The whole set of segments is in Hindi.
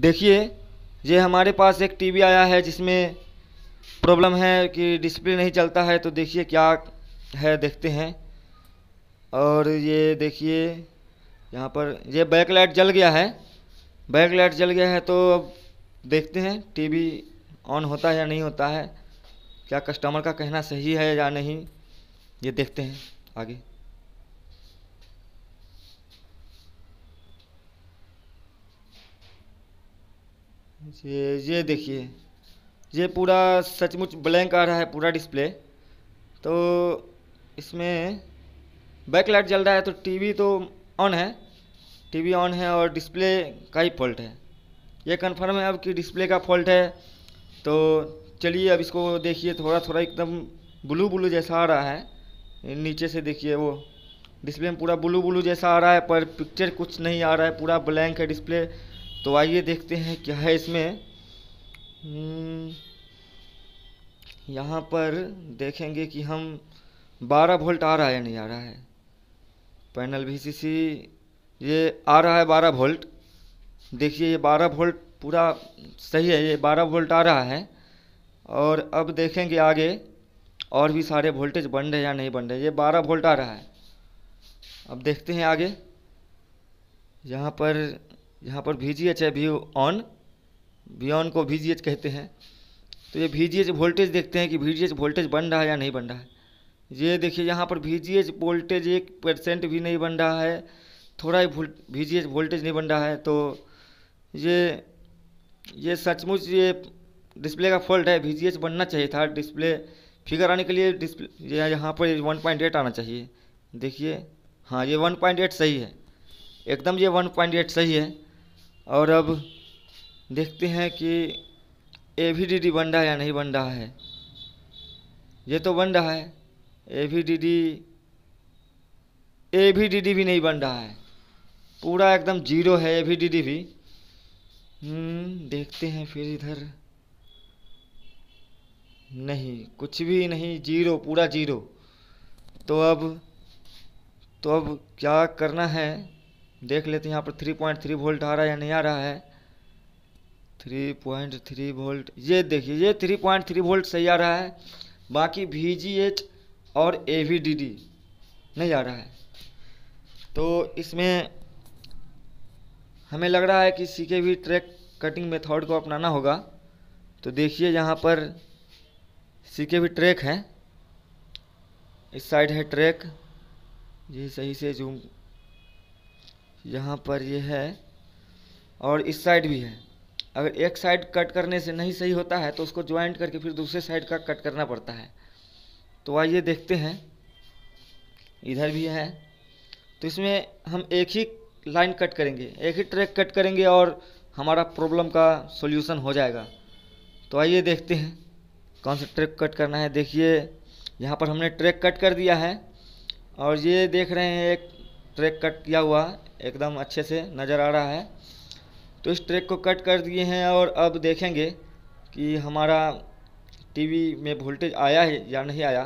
देखिए ये हमारे पास एक टीवी आया है जिसमें प्रॉब्लम है कि डिस्प्ले नहीं चलता है तो देखिए क्या है देखते हैं और ये देखिए यहाँ पर ये बैक लाइट जल गया है बैक लाइट जल गया है तो अब देखते हैं टीवी ऑन होता है या नहीं होता है क्या कस्टमर का कहना सही है या नहीं ये देखते हैं आगे ये ये देखिए ये पूरा सचमुच ब्लैंक आ रहा है पूरा डिस्प्ले तो इसमें बैक लाइट जल रहा है तो टीवी तो ऑन है टीवी ऑन है और डिस्प्ले का ही फॉल्ट है ये कंफर्म है अब कि डिस्प्ले का फॉल्ट है तो चलिए अब इसको देखिए थोड़ा थोड़ा एकदम ब्लू ब्लू जैसा आ रहा है नीचे से देखिए वो डिस्प्ले में पूरा ब्लू ब्लू जैसा आ रहा है पर पिक्चर कुछ नहीं आ रहा है पूरा ब्लैंक है डिस्प्ले तो आइए देखते हैं क्या है इसमें हम्म, यहाँ पर देखेंगे कि हम 12 वोल्ट आ रहा है या नहीं आ रहा है पैनल वीसीसी ये आ रहा है 12 वोल्ट देखिए ये 12 वोल्ट पूरा सही है ये 12 वोल्ट आ रहा है और अब देखेंगे आगे और भी सारे वोल्टेज बन रहे या नहीं बन रहे ये 12 वोल्ट आ रहा है अब देखते हैं आगे यहाँ पर यहाँ पर वी जी एच है वी ऑन वी ऑन को वी जी एच कहते हैं तो ये वी जी एच वोल्टेज देखते हैं कि वी जी एच वोल्टेज बन रहा है या नहीं बन रहा है ये देखिए यहाँ पर वी जी एच वोल्टेज एक परसेंट भी नहीं बन रहा है थोड़ा ही वी जी एच वोल्टेज नहीं बन रहा है तो ये ये सचमुच ये डिस्प्ले का फॉल्ट है वी जी एच बनना चाहिए था डिस्प्ले फिगर आने के लिए डिस्प्ले यहाँ पर वन पॉइंट एट आना चाहिए देखिए हाँ ये वन पॉइंट एट सही है एकदम ये वन पॉइंट एट सही है और अब देखते हैं कि ए वी डी डी बन रहा है या नहीं बन रहा है ये तो बन रहा है A V D D A V D D भी नहीं बन रहा है पूरा एकदम जीरो है ए वी डी डी भी हम्म, देखते हैं फिर इधर नहीं कुछ भी नहीं जीरो पूरा जीरो तो अब तो अब क्या करना है देख लेते हैं यहाँ पर थ्री पॉइंट थ्री वोल्ट आ रहा है या नहीं आ रहा है थ्री पॉइंट थ्री वोल्ट ये देखिए ये थ्री पॉइंट थ्री वोल्ट सही आ रहा है बाकी वी जी एच और ए वी डी डी नहीं आ रहा है तो इसमें हमें लग रहा है कि सी के वी ट्रैक कटिंग मेथड को अपनाना होगा तो देखिए यहाँ पर सी के वी ट्रैक है इस साइड है ट्रैक जी सही से जूम यहाँ पर ये है और इस साइड भी है अगर एक साइड कट करने से नहीं सही होता है तो उसको ज्वाइंट करके फिर दूसरे साइड का कट करना पड़ता है तो आइए देखते हैं इधर भी है तो इसमें हम एक ही लाइन कट करेंगे एक ही ट्रैक कट करेंगे और हमारा प्रॉब्लम का सॉल्यूशन हो जाएगा तो आइए देखते हैं कौन सा ट्रैक कट करना है देखिए यहाँ पर हमने ट्रैक कट कर दिया है और ये देख रहे हैं एक ट्रैक कट किया हुआ एकदम अच्छे से नज़र आ रहा है तो इस ट्रैक को कट कर दिए हैं और अब देखेंगे कि हमारा टीवी में वोल्टेज आया है या नहीं आया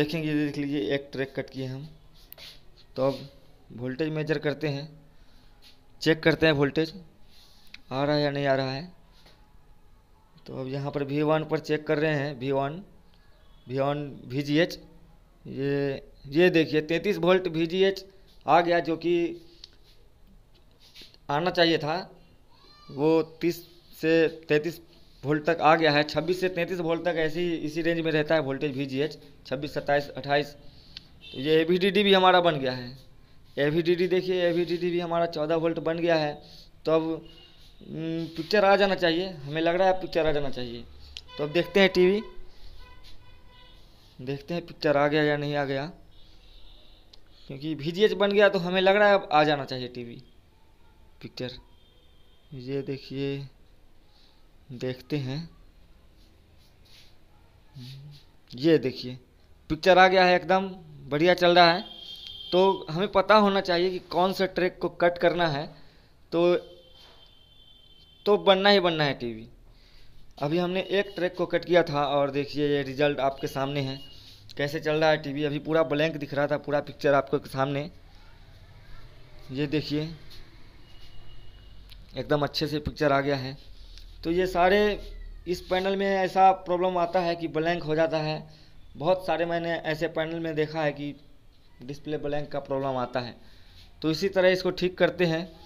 देखेंगे देख लीजिए एक ट्रैक कट किए हम तो अब वोल्टेज मेजर करते हैं चेक करते हैं वोल्टेज आ रहा है या नहीं आ रहा है तो अब यहाँ पर वी वन पर चेक कर रहे हैं V one V one V G H ये ये देखिए 33 वोल्ट वी जी एच आ गया जो कि आना चाहिए था वो तीस से तैंतीस वोल्ट तक आ गया है छब्बीस से तैंतीस वोल्ट तक ऐसी इसी रेंज में रहता है वोल्टेज वी जी एच छब्बीस सत्ताईस अट्ठाईस तो ये ए वी डी भी हमारा बन गया है ए वी डी देखिए ए वी डी भी हमारा चौदह वोल्ट बन गया है तो अब पिक्चर आ जाना चाहिए हमें लग रहा है पिक्चर आ जाना चाहिए तो अब देखते हैं टीवी देखते हैं पिक्चर आ गया या नहीं आ गया क्योंकि वी बन गया तो हमें लग रहा है अब आ जाना चाहिए टीवी पिक्चर ये देखिए देखते हैं ये देखिए पिक्चर आ गया है एकदम बढ़िया चल रहा है तो हमें पता होना चाहिए कि कौन सा ट्रैक को कट करना है तो तो बनना ही बनना है टीवी अभी हमने एक ट्रैक को कट किया था और देखिए ये रिजल्ट आपके सामने है कैसे चल रहा है टीवी अभी पूरा ब्लैंक दिख रहा था पूरा पिक्चर आपको सामने ये देखिए एकदम अच्छे से पिक्चर आ गया है तो ये सारे इस पैनल में ऐसा प्रॉब्लम आता है कि ब्लैंक हो जाता है बहुत सारे मैंने ऐसे पैनल में देखा है कि डिस्प्ले ब्लैंक का प्रॉब्लम आता है तो इसी तरह इसको ठीक करते हैं